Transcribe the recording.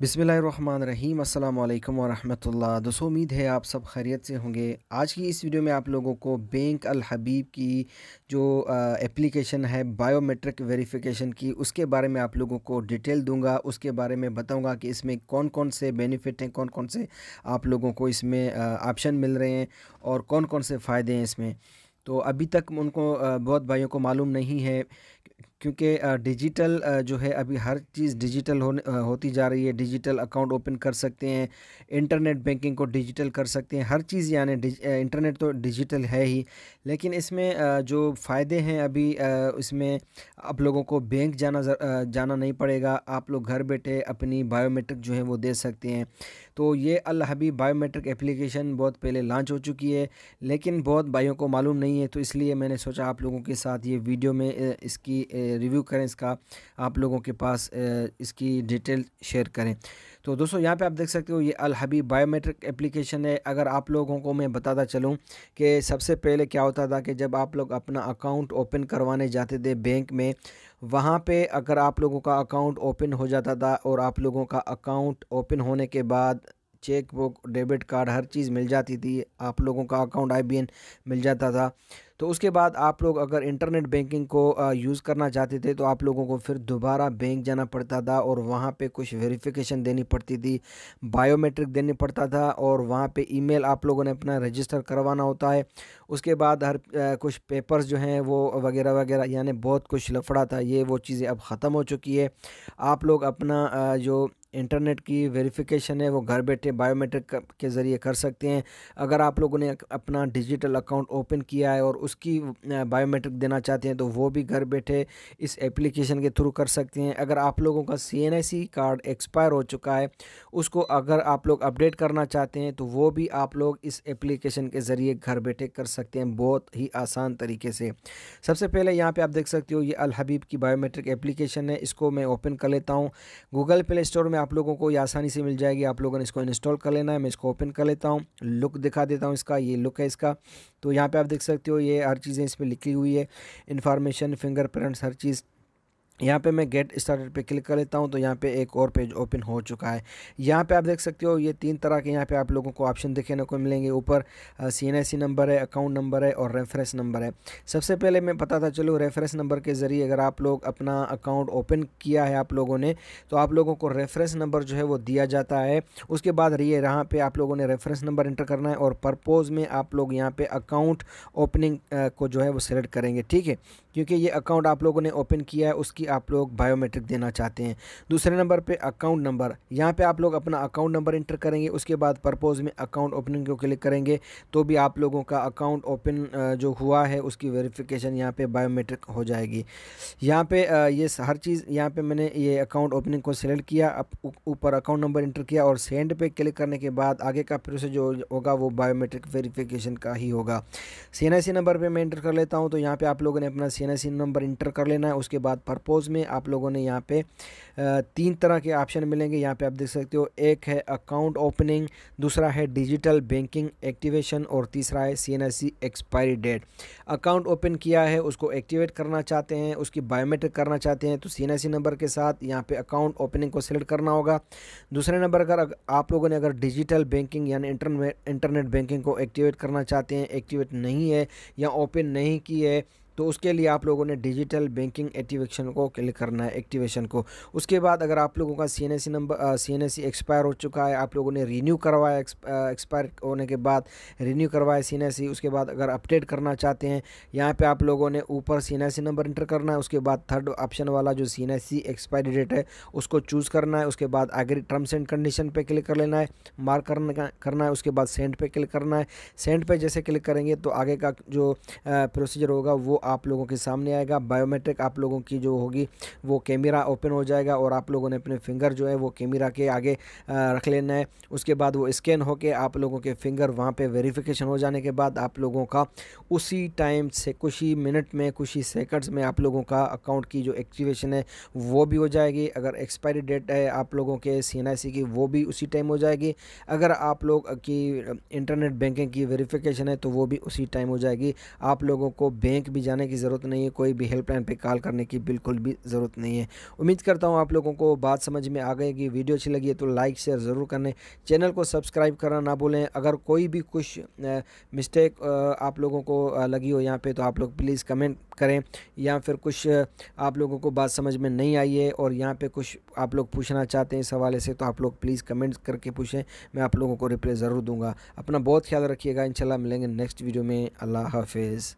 बिसमीम् अल्लाम वरहमतुल्ला दोस्तों उम्मीद है आप सब खैरियत से होंगे आज की इस वीडियो में आप लोगों को बैंक अल हबीब की जो एप्लीकेशन है बायोमेट्रिक वेरिफिकेशन की उसके बारे में आप लोगों को डिटेल दूंगा उसके बारे में बताऊंगा कि इसमें कौन कौन से बेनिफिट हैं कौन कौन से आप लोगों को इसमें ऑप्शन मिल रहे हैं और कौन कौन से फ़ायदे हैं इसमें तो अभी तक उनको बहुत भाइयों को मालूम नहीं है क्योंकि डिजिटल जो है अभी हर चीज़ डिजिटल होने होती जा रही है डिजिटल अकाउंट ओपन कर सकते हैं इंटरनेट बैंकिंग को डिजिटल कर सकते हैं हर चीज़ यानी इंटरनेट तो डिजिटल है ही लेकिन इसमें जो फ़ायदे हैं अभी इसमें आप लोगों को बैंक जाना जाना नहीं पड़ेगा आप लोग घर बैठे अपनी बायोमेट्रिक जो है वो दे सकते हैं तो ये अल बायोमेट्रिक एप्लीकेशन बहुत पहले लॉन्च हो चुकी है लेकिन बहुत भाइयों को मालूम नहीं है तो इसलिए मैंने सोचा आप लोगों के साथ ये वीडियो में इसकी रिव्यू करें इसका आप लोगों के पास इसकी डिटेल शेयर करें तो दोस्तों यहाँ पे आप देख सकते हो ये अल बायोमेट्रिक एप्लीकेशन है अगर आप लोगों को मैं बताता चलूँ कि सबसे पहले क्या होता था कि जब आप लोग अपना अकाउंट ओपन करवाने जाते थे बैंक में वहाँ पे अगर आप लोगों का अकाउंट ओपन हो जाता था और आप लोगों का अकाउंट ओपन होने के बाद चेक बुक डेबिट कार्ड हर चीज़ मिल जाती थी आप लोगों का अकाउंट आई मिल जाता था तो उसके बाद आप लोग अगर इंटरनेट बैंकिंग को यूज़ करना चाहते थे तो आप लोगों को फिर दोबारा बैंक जाना पड़ता था और वहाँ पे कुछ वेरिफिकेशन देनी पड़ती थी बायोमेट्रिक देनी पड़ता था और वहाँ पे ईमेल आप लोगों ने अपना रजिस्टर करवाना होता है उसके बाद हर आ, कुछ पेपर्स जो हैं वो वगैरह वगैरह यानी बहुत कुछ लफड़ा था ये वो चीज़ें अब ख़त्म हो चुकी है आप लोग अपना आ, जो इंटरनेट की वेरिफिकेशन है वो घर बैठे बायोमेट्रिक के ज़रिए कर सकते हैं अगर आप लोगों ने अपना डिजिटल अकाउंट ओपन किया है और उसकी बायोमेट्रिक देना चाहते हैं तो वो भी घर बैठे इस एप्लीकेशन के थ्रू कर सकते हैं अगर आप लोगों का सी कार्ड एक्सपायर हो चुका है उसको अगर आप लोग अपडेट करना चाहते हैं तो वो भी आप लोग इस एप्लीकेशन के ज़रिए घर बैठे कर सकते हैं बहुत ही आसान तरीके से सबसे पहले यहाँ पर आप देख सकते हो ये अलहबीब की बायोमेट्रिक एप्लीकेशन है इसको मैं ओपन कर लेता हूँ गूगल प्ले स्टोर में आप लोगों को ये आसानी से मिल जाएगी आप लोगों ने इसको इंस्टॉल कर लेना है मैं इसको ओपन कर लेता हूँ लुक दिखा देता हूँ इसका ये लुक है इसका तो यहाँ पे आप देख सकते हो ये हर चीज़ें इस पर लिखी हुई है इन्फॉर्मेशन फिंगरप्रिंट्स हर चीज़ यहाँ पे मैं गेट स्टार्टेड पे क्लिक कर लेता हूँ तो यहाँ पे एक और पेज ओपन हो चुका है यहाँ पे आप देख सकते हो ये तीन तरह के यहाँ पे आप लोगों को ऑप्शन देखने को मिलेंगे ऊपर सी एन सी नंबर है अकाउंट नंबर है और रेफरेंस नंबर है सबसे पहले मैं बताता चलूँ रेफरेंस नंबर के ज़रिए अगर आप लोग अपना अकाउंट ओपन किया है आप लोगों ने तो आप लोगों को रेफरेंस नंबर जो है वो दिया जाता है उसके बाद रही यहाँ पर आप लोगों ने रेफरेंस नंबर इंटर करना है और पर्पोज़ में आप लोग यहाँ पर अकाउंट ओपनिंग को जो है वो सिलेक्ट करेंगे ठीक है क्योंकि ये अकाउंट आप लोगों ने ओपन किया है उसकी कि आप लोग बायोमेट्रिक देना चाहते हैं दूसरे नंबर पे अकाउंट नंबर यहाँ पे आप लोग अपना अकाउंट नंबर इंटर करेंगे उसके बाद पर्पोज़ में अकाउंट ओपनिंग को क्लिक करेंगे तो भी आप लोगों का अकाउंट ओपन जो हुआ है उसकी वेरिफिकेशन यहाँ पे बायोमेट्रिक हो जाएगी यहाँ पे ये हर चीज़ यहाँ पे मैंने ये अकाउंट ओपनिंग को सिलेक्ट किया ऊपर अकाउंट नंबर इंटर किया और सेंड पर क्लिक करने के बाद आगे का प्रोसेस जो होगा वो बायोमेट्रिक वेरीफिकेशन का ही होगा सी नंबर पर मैं इंटर कर लेता हूँ तो यहाँ पर आप लोगों ने अपना सी नंबर इंटर कर लेना है उसके बाद पर्पोज सपोज़ में आप लोगों ने यहाँ पे तीन तरह के ऑप्शन मिलेंगे यहाँ पे आप देख सकते हो एक है अकाउंट ओपनिंग दूसरा है डिजिटल बैंकिंग एक्टिवेशन और तीसरा है CNIC expiry date account open किया है उसको एक्टिवेट करना चाहते हैं उसकी बायोमेट्रिक करना चाहते हैं तो सी नंबर के साथ यहाँ पर अकाउंट ओपनिंग को सिलेक्ट करना होगा दूसरे नंबर अगर आप लोगों ने अगर डिजिटल बैंकिंग यानी इंटरनेट इंटरनेट बैंकिंग को एक्टिवेट करना चाहते हैं एक्टिवेट नहीं है या ओपन नहीं की है तो उसके लिए आप लोगों ने डिजिटल बैंकिंग एक्टिवेशन को क्लिक करना है एक्टिवेशन को उसके बाद अगर आप लोगों का सी नंबर सी एक्सपायर हो चुका है आप लोगों ने रीन्यू करवाया एक्सपायर होने के बाद रीन्यू करवाया सी उसके बाद अगर अपडेट करना चाहते हैं यहाँ पर आप लोगों ने ऊपर सी नंबर इंटर करना है उसके बाद थर्ड ऑप्शन वाला जो सी एक्सपायरी डेट है उसको चूज़ करना है उसके बाद आगे टर्म्स एंड कंडीशन पर क्लिक कर लेना है मार्क करना करना है उसके बाद सेंड पे क्लिक करना है सेंड पे जैसे क्लिक करेंगे तो आगे का जो प्रोसीजर होगा वो आप लोगों के सामने आएगा बायोमेट्रिक आप लोगों की जो होगी वो कैमरा ओपन हो जाएगा और आप लोगों ने अपने फिंगर जो है वो कैमरा के आगे रख लेना है उसके बाद वो स्कैन के आप लोगों के फिंगर वहाँ पर वेरीफिकेशन हो जाने के बाद आप लोगों का उसी टाइम से कुछ ही मिनट में कुछ ही सेकंड्स में आप लोगों का अकाउंट की जो एक्टिवेशन है वो भी हो जाएगी अगर एक्सपायरी डेट है आप लोगों के सी की वो भी उसी टाइम हो जाएगी अगर आप लोग की इंटरनेट बैंकिंग की वेरीफिकेशन है तो वो भी उसी टाइम हो जाएगी आप लोगों को बैंक भी जाना जाने की ज़रूरत नहीं है कोई भी हेल्पलाइन पे कॉल करने की बिल्कुल भी ज़रूरत नहीं है उम्मीद करता हूँ आप लोगों को बात समझ में आ गएगी वीडियो अच्छी लगी है तो लाइक शेयर ज़रूर करने चैनल को सब्सक्राइब करना ना भूलें अगर कोई भी कुछ मिस्टेक आप लोगों को लगी हो यहाँ पर तो आप लोग प्लीज़ कमेंट करें या फिर कुछ आप लोगों को बात समझ में नहीं आई है और यहाँ पर कुछ आप लोग पूछना चाहते हैं इस हवाले से तो आप लोग प्लीज़ कमेंट करके पूछें मैं आप लोगों को रिप्लाई ज़रूर दूंगा अपना बहुत ख्याल रखिएगा इंशाल्लाह मिलेंगे नेक्स्ट वीडियो में अल्लाह हाफिज़